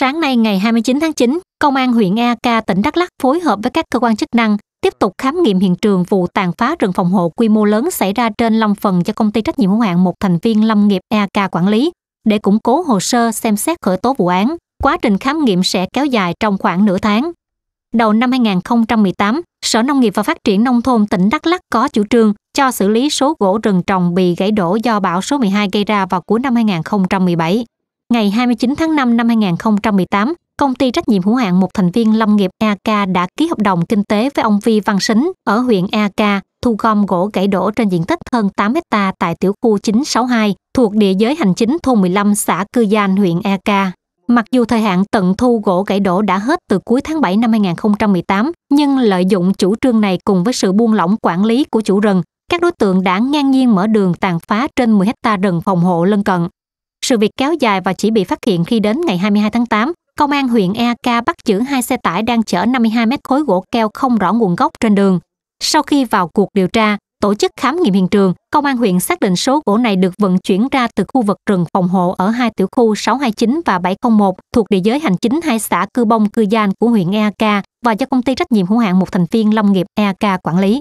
Sáng nay ngày 29 tháng 9, Công an huyện Ea tỉnh Đắk Lắk phối hợp với các cơ quan chức năng tiếp tục khám nghiệm hiện trường vụ tàn phá rừng phòng hộ quy mô lớn xảy ra trên lâm Phần do công ty trách nhiệm hữu hạn một thành viên lâm nghiệp EAK quản lý để củng cố hồ sơ xem xét khởi tố vụ án. Quá trình khám nghiệm sẽ kéo dài trong khoảng nửa tháng. Đầu năm 2018, Sở Nông nghiệp và Phát triển Nông thôn tỉnh Đắk Lắk có chủ trương cho xử lý số gỗ rừng trồng bị gãy đổ do bão số 12 gây ra vào cuối năm 2017 ngày 29 tháng 5 năm 2018, công ty trách nhiệm hữu hạn một thành viên lâm nghiệp AK đã ký hợp đồng kinh tế với ông Vi Văn Sính ở huyện AK thu gom gỗ gãy đổ trên diện tích hơn 8 hecta tại tiểu khu 962 thuộc địa giới hành chính thôn 15 xã Cư Gian, huyện AK. Mặc dù thời hạn tận thu gỗ gãy đổ đã hết từ cuối tháng 7 năm 2018, nhưng lợi dụng chủ trương này cùng với sự buông lỏng quản lý của chủ rừng, các đối tượng đã ngang nhiên mở đường tàn phá trên 10 hecta rừng phòng hộ lân cận. Sự việc kéo dài và chỉ bị phát hiện khi đến ngày 22 tháng 8, công an huyện Eak bắt giữ hai xe tải đang chở 52 mét khối gỗ keo không rõ nguồn gốc trên đường. Sau khi vào cuộc điều tra, tổ chức khám nghiệm hiện trường, công an huyện xác định số gỗ này được vận chuyển ra từ khu vực rừng phòng hộ ở hai tiểu khu 629 và 701 thuộc địa giới hành chính hai xã Cư Bông Cư Gian của huyện Eak và do công ty trách nhiệm hữu hạn một thành viên lâm nghiệp Eak quản lý.